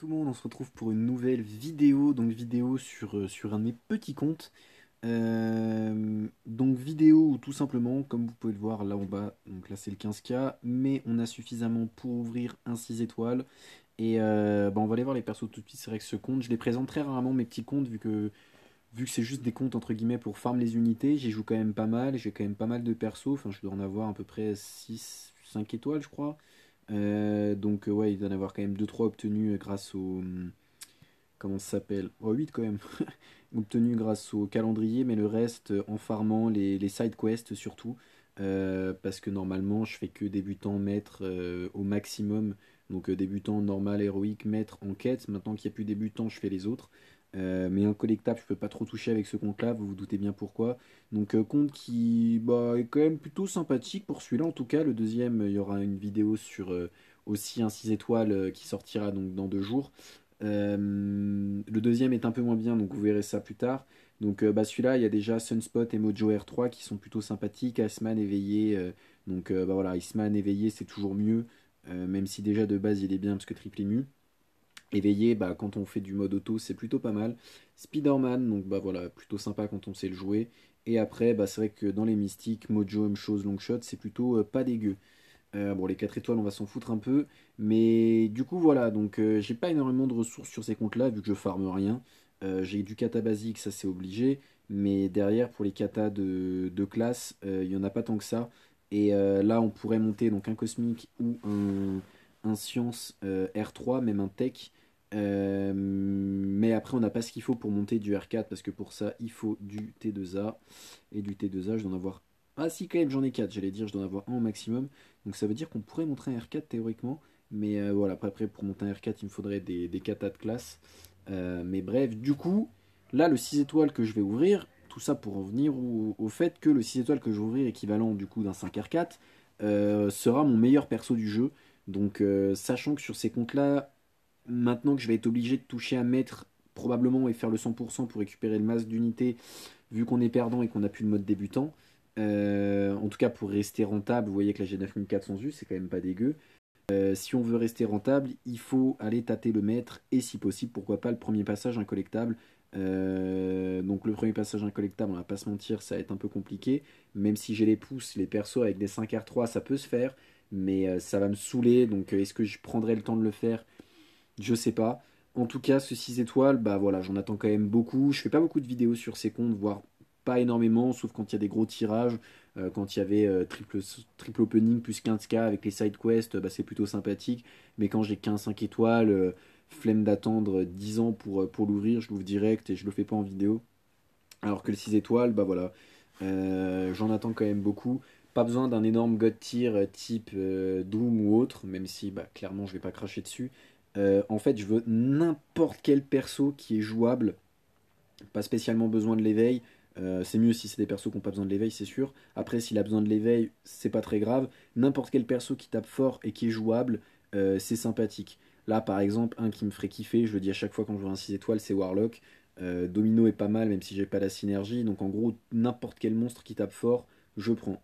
tout le monde, on se retrouve pour une nouvelle vidéo, donc vidéo sur, euh, sur un de mes petits comptes. Euh, donc vidéo ou tout simplement, comme vous pouvez le voir là en bas, donc là c'est le 15K, mais on a suffisamment pour ouvrir un 6 étoiles. Et euh, bah, on va aller voir les persos tout de suite, c'est vrai que ce compte, je les présente très rarement mes petits comptes vu que vu que c'est juste des comptes entre guillemets pour farm les unités, j'y joue quand même pas mal, j'ai quand même pas mal de persos, enfin je dois en avoir à peu près 6, 5 étoiles je crois. Euh, donc euh, ouais, il doit en avoir quand même 2-3 obtenus euh, grâce au... Hum, comment ça s'appelle Oh 8 quand même Obtenus grâce au calendrier, mais le reste en farmant les, les side quests surtout. parce que normalement je fais que débutant maître au maximum. Donc débutant normal, héroïque, maître en quête. Maintenant qu'il n'y a plus débutant, je fais les autres. Euh, mais un collectable, je peux pas trop toucher avec ce compte-là, vous vous doutez bien pourquoi. Donc euh, compte qui bah, est quand même plutôt sympathique pour celui-là. En tout cas, le deuxième, euh, il y aura une vidéo sur aussi un 6 étoiles qui sortira donc dans deux jours. le deuxième est un peu moins bien, donc vous verrez ça plus tard. Donc bah, celui-là, il y a déjà Sunspot et Mojo R3 qui sont plutôt sympathiques. Iceman éveillé, donc bah, voilà, Iceman éveillé, c'est toujours mieux. même si déjà de base il est bien parce que triple ému. Éveillé, bah, quand on fait du mode auto, c'est plutôt pas mal. Spider-Man, donc bah voilà, plutôt sympa quand on sait le jouer. Et après, bah, c'est vrai que dans les mystiques, Mojo, m chose, Longshot, c'est plutôt euh, pas dégueu. Euh, bon, les 4 étoiles, on va s'en foutre un peu. Mais du coup, voilà, donc euh, j'ai pas énormément de ressources sur ces comptes-là, vu que je farme rien. j'ai du kata basique, ça c'est obligé. Mais derrière, pour les katas de, classe, il y en a pas tant que ça. Et là, on pourrait monter donc un cosmique ou un science R3, même un tech euh, mais après, on n'a pas ce qu'il faut pour monter du R4 parce que pour ça, il faut du T2A. Et du T2A, je dois en avoir. Ah, si, quand même, j'en ai 4. J'allais dire, je dois en avoir un au maximum. Donc ça veut dire qu'on pourrait monter un R4 théoriquement. Mais euh, voilà, après, pour monter un R4, il me faudrait des, des A de classe. Euh, mais bref, du coup, là, le 6 étoiles que je vais ouvrir, tout ça pour revenir au, au fait que le 6 étoiles que je vais ouvrir, équivalent du coup d'un 5 R4, sera mon meilleur perso du jeu. Donc, sachant que sur ces comptes-là, maintenant que je vais être obligé de toucher un mètre probablement et faire le 100% pour récupérer le masse d'unité vu qu'on est perdant et qu'on n'a plus de mode débutant, euh, en tout cas pour rester rentable, vous voyez que la j'ai 9400 U, c'est quand même pas dégueu. Euh, si on veut rester rentable, il faut aller tâter le maître et si possible, pourquoi pas le premier passage incollectable. Euh, donc le premier passage incollectable, on va pas se mentir, ça va être un peu compliqué. Même si j'ai les pouces, les persos avec des 5R3, ça peut se faire, mais ça va me saouler. Donc est-ce que je prendrai le temps de le faire je sais pas. En tout cas, ce 6 étoiles, bah voilà, j'en attends quand même beaucoup. Je fais pas beaucoup de vidéos sur ces comptes, voire pas énormément, sauf quand il y a des gros tirages. Euh, quand il y avait euh, triple, triple opening plus 15k avec les side quests, bah, c'est plutôt sympathique. Mais quand j'ai 15-5 étoiles, euh, flemme d'attendre 10 ans pour, pour l'ouvrir, je l'ouvre direct et je le fais pas en vidéo. Alors que le 6 étoiles, bah voilà, j'en attends quand même beaucoup. Pas besoin d'un énorme god tier type Doom ou autre, même si bah, clairement je vais pas cracher dessus. Euh, en fait, je veux n'importe quel perso qui est jouable. Pas spécialement besoin de l'éveil. Euh, c'est mieux si c'est des persos qui n'ont pas besoin de l'éveil, c'est sûr. Après, s'il a besoin de l'éveil, c'est pas très grave. N'importe quel perso qui tape fort et qui est jouable, euh, c'est sympathique. Là, par exemple, un qui me ferait kiffer, je le dis à chaque fois quand je vois un 6 étoiles, c'est Warlock. Domino est pas mal, même si j'ai pas la synergie. Donc, en gros, n'importe quel monstre qui tape fort, je prends.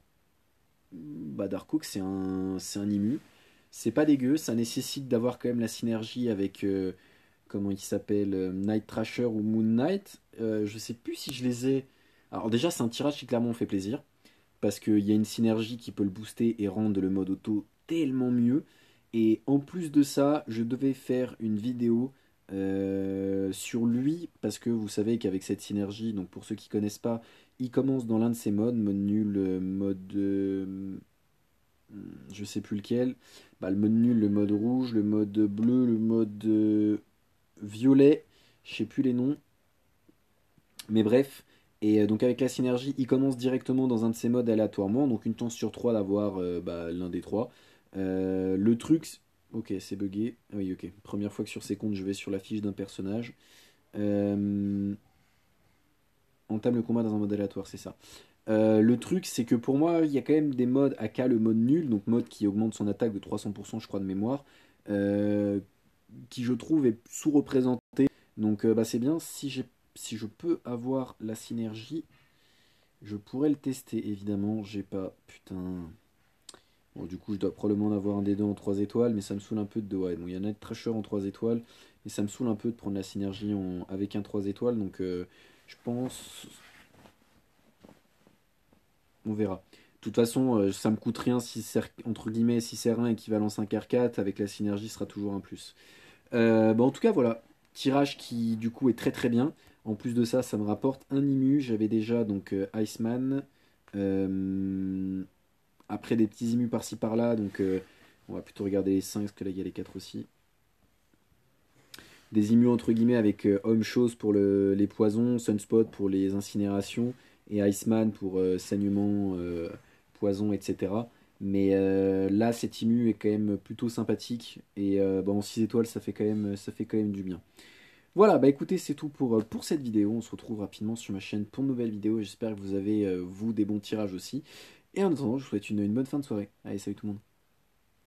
Bah, Dark c'est un, c'est un immu c'est pas dégueu, ça nécessite d'avoir quand même la synergie avec euh, comment il s'appelle euh, Night Trasher ou Moon Knight. Je euh, je sais plus si je les ai. Alors déjà c'est un tirage qui clairement fait plaisir parce qu'il y a une synergie qui peut le booster et rendre le mode auto tellement mieux. Et en plus de ça, je devais faire une vidéo sur lui parce que vous savez qu'avec cette synergie, donc pour ceux qui connaissent pas, il commence dans l'un de ses modes, mode nul, mode je sais plus lequel, bah, le mode nul, le mode rouge, le mode bleu, le mode euh, violet, je sais plus les noms. Mais bref, et euh, donc avec la synergie, il commence directement dans un de ces modes aléatoirement, donc une chance sur trois d'avoir euh, bah, l'un des trois. le truc, ok, c'est bugué, ah Oui, ok. Première fois que sur ces comptes, je vais sur la fiche d'un personnage. entame le combat dans un mode aléatoire, c'est ça. Euh, le truc, c'est que pour moi, il y a quand même des modes AK, le mode nul, donc mode qui augmente son attaque de 300%, je crois, de mémoire, euh, qui je trouve est sous-représenté. Donc euh, bah, c'est bien, si, si je peux avoir la synergie, je pourrais le tester, évidemment. J'ai pas. Putain. Bon, du coup, je dois probablement avoir un d deux en 3 étoiles, mais ça me saoule un peu de. Ouais, bon, il y en a de très chers en 3 étoiles, et ça me saoule un peu de prendre la synergie avec un 3 étoiles, donc je pense on verra. De toute façon, euh, ça me coûte rien si c'est entre guillemets si c'est 1 équivalent 5 R4 avec la synergie sera toujours un plus. Euh, bah, en tout cas voilà, tirage qui du coup est très très bien. En plus de ça, ça me rapporte un IMU. J'avais déjà donc euh, Iceman. après des petits imus par-ci par-là, donc on va plutôt regarder les 5 parce que là il y a les 4 aussi. Des imus entre guillemets avec Home Chose pour les poisons, Sunspot pour les incinérations et Iceman pour euh, saignement, euh, poison, etc. Mais euh, là, cet Imu est quand même plutôt sympathique et bon, bah, en 6 étoiles, ça fait, quand même, ça fait quand même du bien. Voilà, bah écoutez, c'est tout pour, pour cette vidéo. On se retrouve rapidement sur ma chaîne pour de nouvelles vidéos. J'espère que vous avez, vous, des bons tirages aussi. Et en attendant, je vous souhaite une, une bonne fin de soirée. Allez, salut tout le monde.